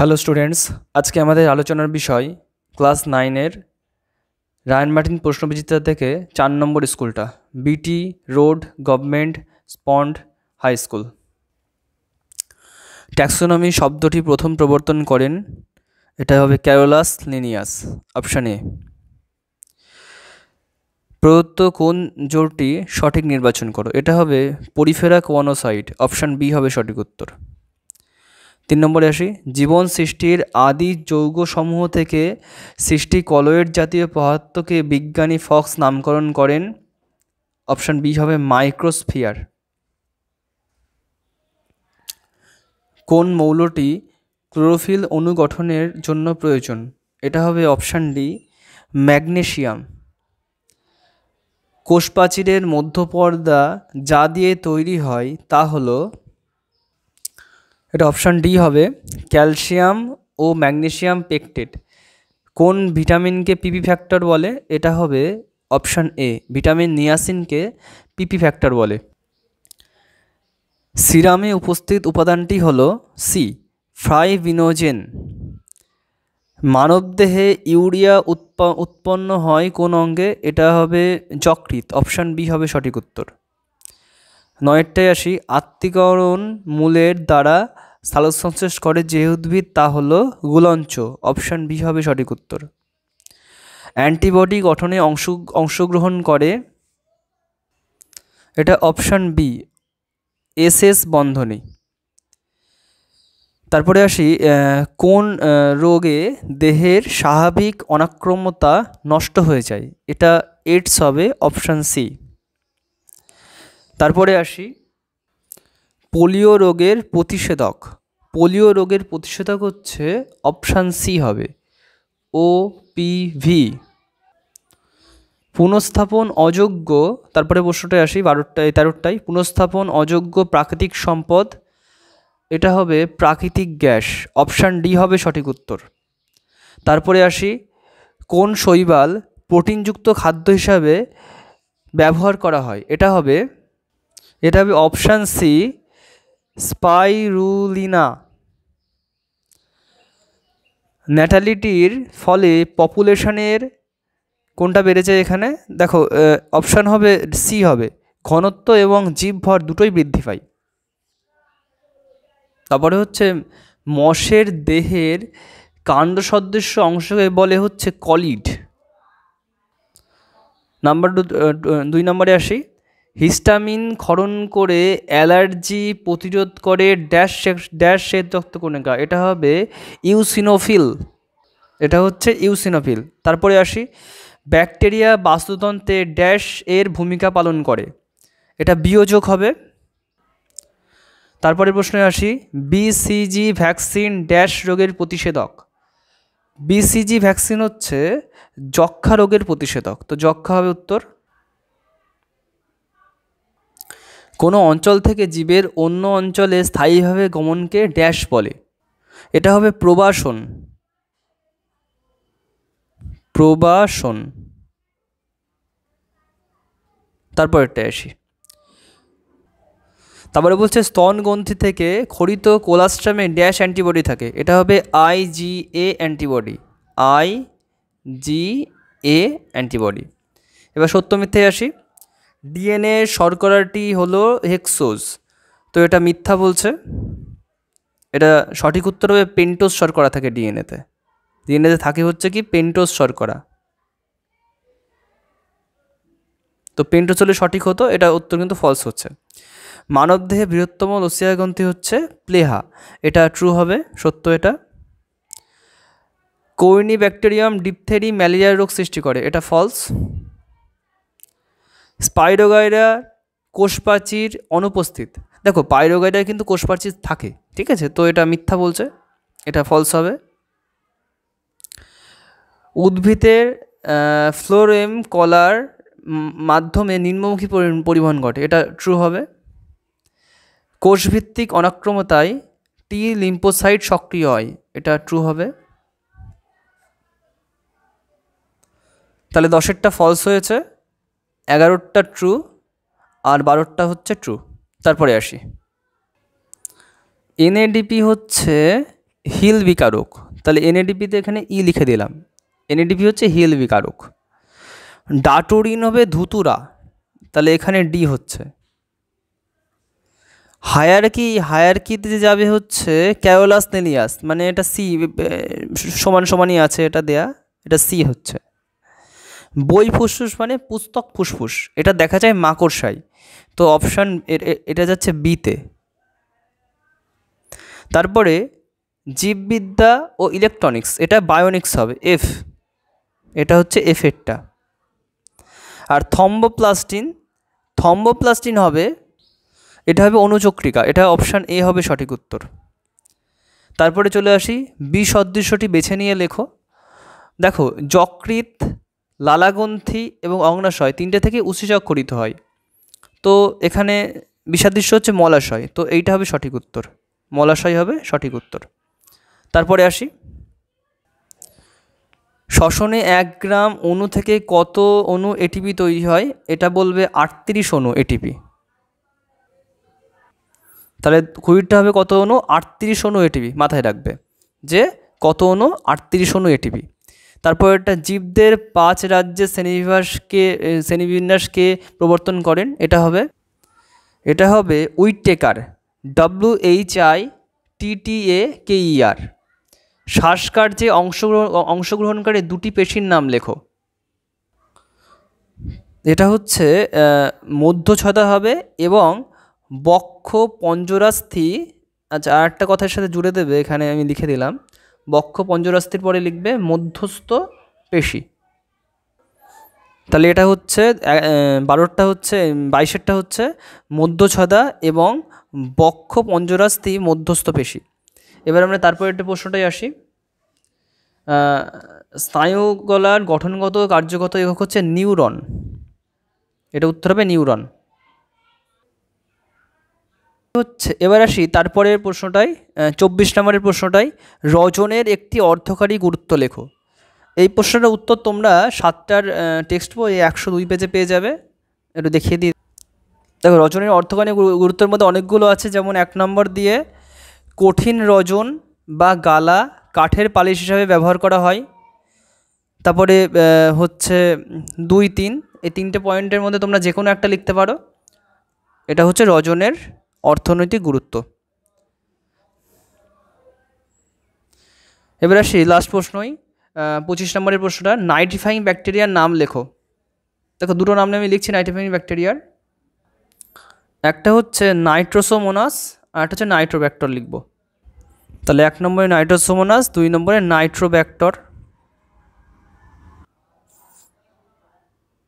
hello students আজকে আমাদের আলোচনার বিষয় ক্লাস নাইনের রায়ন মার্টিন প্রশ্নবিচিতা থেকে চার নম্বর স্কুলটা BT road government sponsored high school taxonomy শব্দটি প্রথম প্রবর্তন করেন এটা হবে ক্যারোলাস লিনিয়াস অপশান এ প্রদত্ত কোন জোরটি সঠিক নির্বাচন করো এটা হবে পরিফেরা কোয়ানোসাইট অপশান বি হবে সঠিক উত্তর তিন নম্বরে আসি জীবন সৃষ্টির আদি যৌগসমূহ থেকে সৃষ্টি কলয়েড জাতীয় পদার্থকে বিজ্ঞানী ফক্স নামকরণ করেন অপশান বি হবে মাইক্রোস্ফিয়ার কোন মৌলটি ক্লোরোফিল অনুগঠনের জন্য প্রয়োজন এটা হবে অপশান ডি ম্যাগনেশিয়াম কোষপাচিরের মধ্যপর্দা যা দিয়ে তৈরি হয় তা হলো এটা অপশান ডি হবে ক্যালসিয়াম ও ম্যাগনেশিয়াম পেকটেট কোন ভিটামিনকে পিপি ফ্যাক্টর বলে এটা হবে অপশান এ ভিটামিন নিয়াসিনকে পিপি ফ্যাক্টর বলে সিরামে উপস্থিত উপাদানটি হল সি ফ্রাইভিনোজেন মানবদেহে ইউরিয়া উৎপন্ন হয় কোন অঙ্গে এটা হবে যকৃত অপশান বি হবে সঠিক উত্তর নয়েরটায় আসি আত্মীকরণ মূলের দ্বারা সালোকসংশ্লেষ করে যে উদ্ভিদ তা হল গুলঞ্চ অপশান বি হবে সঠিক উত্তর অ্যান্টিবডি গঠনে অংশ অংশগ্রহণ করে এটা অপশান বি এস এস বন্ধনী তারপরে আসি কোন রোগে দেহের স্বাভাবিক অনাক্রম্যতা নষ্ট হয়ে যায় এটা এইডস হবে অপশান সি তারপরে আসি পোলিও রোগের প্রতিষেধক পোলিও রোগের প্রতিষেধক হচ্ছে অপশান সি হবে ও পি ভি পুনঃস্থাপন অযোগ্য তারপরে প্রশ্নটায় আসি বারোটায় তেরোটায় পুনঃস্থাপন অযোগ্য প্রাকৃতিক সম্পদ এটা হবে প্রাকৃতিক গ্যাস অপশান ডি হবে সঠিক উত্তর তারপরে আসি কোন শৈবাল প্রোটিনযুক্ত খাদ্য হিসাবে ব্যবহার করা হয় এটা হবে এটা হবে অপশান সি স্পাইরুলিনা ন্যাটালিটির ফলে পপুলেশনের কোনটা বেড়েছে এখানে দেখো অপশান হবে সি হবে ঘনত্ব এবং জীবভর দুটোই বৃদ্ধি পায় তারপরে হচ্ছে মশের দেহের কাণ্ড সদৃশ্য অংশকে বলে হচ্ছে কলিড নাম্বার দুই নম্বরে আসি হিস্টামিন ক্ষরণ করে অ্যালার্জি প্রতিরোধ করে ড্যাশ ড্যাশ শ্বেত কণিকা এটা হবে ইউসিনোফিল এটা হচ্ছে ইউসিনোফিল তারপরে আসি ব্যাকটেরিয়া বাস্তুতন্ত্রে ড্যাশ এর ভূমিকা পালন করে এটা বিয়োজক হবে তারপরে প্রশ্নে আসি বিসিজি ভ্যাকসিন ড্যাশ রোগের প্রতিষেধক বিসিজি ভ্যাকসিন হচ্ছে যক্ষা রোগের প্রতিষেধক তো যক্ষা হবে উত্তর কোনো অঞ্চল থেকে জীবের অন্য অঞ্চলে স্থায়ীভাবে গমনকে ড্যাশ বলে এটা হবে প্রবাসন প্রবাসন তারপরেরটা আসি তারপরে বলছে স্তন গ্রন্থি থেকে খরিত কোলাস্ট্রামে ড্যাশ অ্যান্টিবডি থাকে এটা হবে I G A antibody I G A antibody এবার সত্য মিথ্যে আসি ডিএনএ শর্করাটি হলো হেক্সোজ তো এটা মিথ্যা বলছে এটা সঠিক উত্তর হবে পেন্টোস শর্করা থাকে ডিএনএতে ডিএনএতে থাকে হচ্ছে কি পেন্টোস শর্করা তো পেন্টোস হলে সঠিক হতো এটা উত্তর কিন্তু ফলস হচ্ছে মানবদেহে বৃহত্তম লসিয়া গ্রন্থি হচ্ছে প্লেহা এটা ট্রু হবে সত্য এটা কৌর্নি ব্যাকটেরিয়াম ডিপথেরি ম্যালেরিয়ার রোগ সৃষ্টি করে এটা ফলস স্পাইরোগাইরা কোষপ্রাচীর অনুপস্থিত দেখো পাইরোগাইডায় কিন্তু কোষপ্রাচীর থাকে ঠিক আছে তো এটা মিথ্যা বলছে এটা ফলস হবে উদ্ভিদের ফ্লোরেম কলার মাধ্যমে নিম্নমুখী পরিবহন ঘটে এটা ট্রু হবে কোষভিত্তিক অনাক্রমতায় টি লিম্পোসাইট সক্রিয় হয় এটা ট্রু হবে তাহলে দশেরটা ফলস হয়েছে এগারোটা ট্রু আর বারোটা হচ্ছে ট্রু তারপরে আসি এনএডিপি হচ্ছে হিল বিকারক তাহলে এনএডিপিতে এখানে ই e লিখে দিলাম এনএডিপি হচ্ছে হিল বিকারক ডাটোরিন হবে ধুতুরা তাহলে এখানে ডি হচ্ছে হায়ারকি হায়ারকিতে যাবে হচ্ছে ক্যাওলাস নেলিয়াস মানে এটা সি সমান সমানই আছে এটা দেয়া এটা সি হচ্ছে বই ফুসফুস মানে পুস্তক ফুসফুস এটা দেখা যায় মাকড়সাই তো অপশান এটা যাচ্ছে বিতে তারপরে জীববিদ্যা ও ইলেকট্রনিক্স এটা বায়োনিক্স হবে এফ এটা হচ্ছে এফেরটা আর থম্বোপ্লাস্টিন থম্বোপ্লাস্টিন হবে এটা হবে অনুচক্রিকা এটা অপশান এ হবে সঠিক উত্তর তারপরে চলে আসি বি সদৃশ্যটি বেছে নিয়ে লেখো দেখো যকৃত লালাগন্থি এবং অগ্নাশয় তিনটে থেকে করিতে হয় তো এখানে বিষাদৃশ্য হচ্ছে মলাশয় তো এইটা হবে সঠিক উত্তর মলাশয় হবে সঠিক উত্তর তারপরে আসি শ্বসনে এক গ্রাম অণু থেকে কত অণু এটিপি তৈরি হয় এটা বলবে আটত্রিশ অণু এটিপি তাহলে কুড়িটা হবে কত অণু আটত্রিশ অণু এটিপি মাথায় রাখবে যে কত অণু আটত্রিশ অণু এটিপি তারপর এটা জীবদের পাঁচ রাজ্যে শ্রেণীবিভাসকে শ্রেণীবিন্যাসকে প্রবর্তন করেন এটা হবে এটা হবে Whittaker W H I T T A E R শ্বাসকার্যে অংশগ্রহণ অংশগ্রহণকারী দুটি পেশির নাম লেখো এটা হচ্ছে মধ্যছদা হবে এবং বক্ষ পঞ্জরাস্থি আচ্ছা আরেকটা কথার সাথে জুড়ে দেবে এখানে আমি লিখে দিলাম বক্ষ পঞ্জরাস্থির পরে লিখবে মধ্যস্থ পেশি তাহলে এটা হচ্ছে বারোটা হচ্ছে বাইশেরটা হচ্ছে মধ্যছদা এবং বক্ষ পঞ্জরাস্থি মধ্যস্থ পেশি এবার আমরা তারপরে একটা প্রশ্নটাই আসি স্নায়ুগলার গঠনগত কার্যগত একক হচ্ছে নিউরন এটা উত্তর হবে নিউরন হচ্ছে এবার আসি তারপরের প্রশ্নটাই চব্বিশ নম্বরের প্রশ্নটাই রজনের একটি অর্থকারী গুরুত্ব লেখো এই প্রশ্নটার উত্তর তোমরা সাতটার টেক্সট বই একশো দুই পেজে পেয়ে যাবে একটু দেখিয়ে দিই দেখো রজনের অর্থকারী গুরুত্বের মধ্যে অনেকগুলো আছে যেমন এক নম্বর দিয়ে কঠিন রজন বা গালা কাঠের পালিশ হিসাবে ব্যবহার করা হয় তারপরে হচ্ছে দুই তিন এই তিনটে পয়েন্টের মধ্যে তোমরা যে কোনো একটা লিখতে পারো এটা হচ্ছে রজনের অর্থনৈতিক গুরুত্ব এবার আসি লাস্ট প্রশ্নই পঁচিশ নম্বরের প্রশ্নটা নাইট্রিফাইং ব্যাকটেরিয়ার নাম লেখো দেখো দুটো নাম আমি লিখছি নাইট্রিফাইং ব্যাকটেরিয়ার একটা হচ্ছে নাইট্রোসোমোনাস আর একটা হচ্ছে নাইট্রোব্যাক্টর লিখব তাহলে এক নম্বরে নাইট্রোসোমোনাস দুই নম্বরে নাইট্রোব্যাক্টর